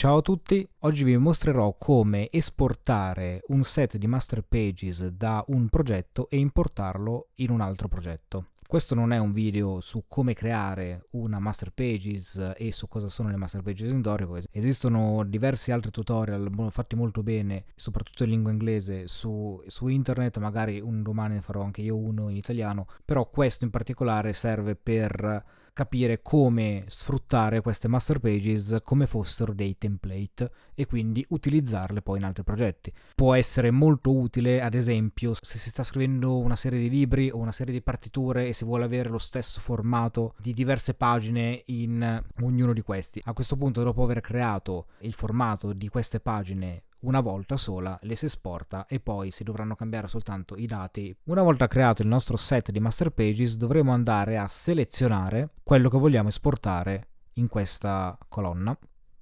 Ciao a tutti, oggi vi mostrerò come esportare un set di master pages da un progetto e importarlo in un altro progetto. Questo non è un video su come creare una master pages e su cosa sono le master pages in Dorico, esistono diversi altri tutorial fatti molto bene, soprattutto in lingua inglese, su, su internet, magari un domani ne farò anche io uno in italiano, però questo in particolare serve per capire come sfruttare queste master pages come fossero dei template e quindi utilizzarle poi in altri progetti. Può essere molto utile, ad esempio, se si sta scrivendo una serie di libri o una serie di partiture e si vuole avere lo stesso formato di diverse pagine in ognuno di questi. A questo punto, dopo aver creato il formato di queste pagine una volta sola, le si esporta e poi si dovranno cambiare soltanto i dati. Una volta creato il nostro set di master pages dovremo andare a selezionare quello che vogliamo esportare in questa colonna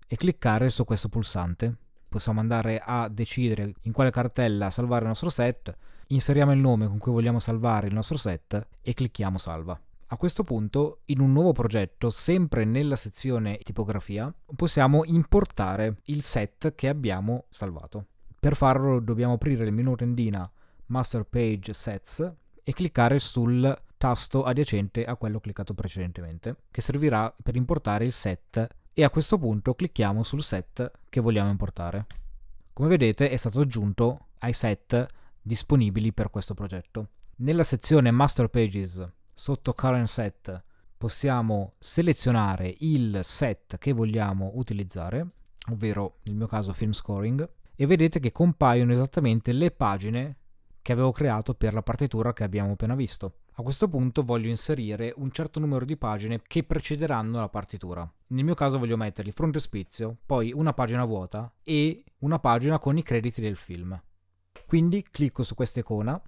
e cliccare su questo pulsante. Possiamo andare a decidere in quale cartella salvare il nostro set, inseriamo il nome con cui vogliamo salvare il nostro set e clicchiamo salva. A questo punto, in un nuovo progetto, sempre nella sezione tipografia, possiamo importare il set che abbiamo salvato. Per farlo dobbiamo aprire il menu tendina Master Page Sets e cliccare sul tasto adiacente a quello cliccato precedentemente, che servirà per importare il set e a questo punto clicchiamo sul set che vogliamo importare. Come vedete è stato aggiunto ai set disponibili per questo progetto. Nella sezione Master Pages sotto current set possiamo selezionare il set che vogliamo utilizzare, ovvero nel mio caso film scoring, e vedete che compaiono esattamente le pagine che avevo creato per la partitura che abbiamo appena visto. A questo punto voglio inserire un certo numero di pagine che precederanno la partitura. Nel mio caso voglio metterli frontespizio, poi una pagina vuota e una pagina con i crediti del film. Quindi clicco su questa icona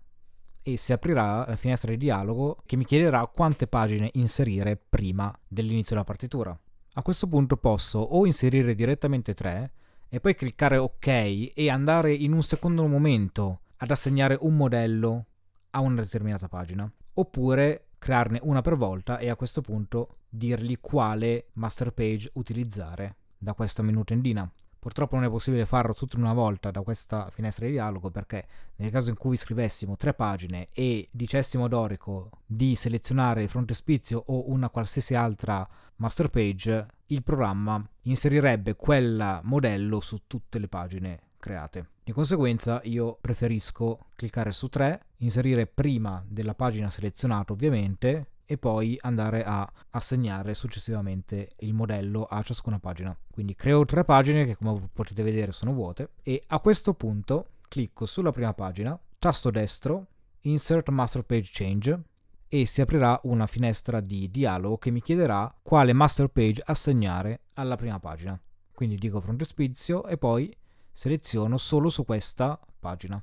e si aprirà la finestra di dialogo che mi chiederà quante pagine inserire prima dell'inizio della partitura. A questo punto posso o inserire direttamente 3 e poi cliccare ok e andare in un secondo momento ad assegnare un modello a una determinata pagina, oppure crearne una per volta e a questo punto dirgli quale master page utilizzare da questa minutendina. Purtroppo non è possibile farlo tutto in una volta da questa finestra di dialogo perché nel caso in cui scrivessimo tre pagine e dicessimo ad Orico di selezionare il frontespizio o una qualsiasi altra master page, il programma inserirebbe quel modello su tutte le pagine create. Di conseguenza io preferisco cliccare su 3, inserire prima della pagina selezionata ovviamente, e poi andare a assegnare successivamente il modello a ciascuna pagina. Quindi creo tre pagine che come potete vedere sono vuote e a questo punto clicco sulla prima pagina, tasto destro, insert master page change e si aprirà una finestra di dialogo che mi chiederà quale master page assegnare alla prima pagina. Quindi dico frontespizio e poi seleziono solo su questa pagina.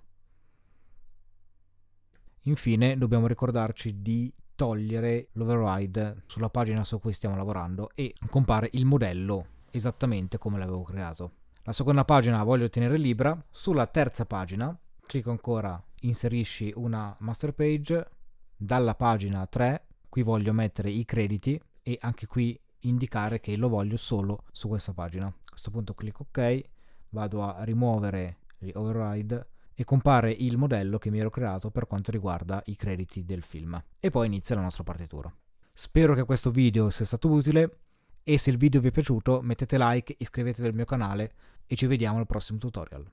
Infine dobbiamo ricordarci di togliere l'override sulla pagina su cui stiamo lavorando e compare il modello esattamente come l'avevo creato. La seconda pagina voglio tenere libera, sulla terza pagina clicco ancora inserisci una master page, dalla pagina 3 qui voglio mettere i crediti e anche qui indicare che lo voglio solo su questa pagina. A questo punto clicco ok, vado a rimuovere gli override e compare il modello che mi ero creato per quanto riguarda i crediti del film. E poi inizia la nostra partitura. Spero che questo video sia stato utile e se il video vi è piaciuto mettete like, iscrivetevi al mio canale e ci vediamo al prossimo tutorial.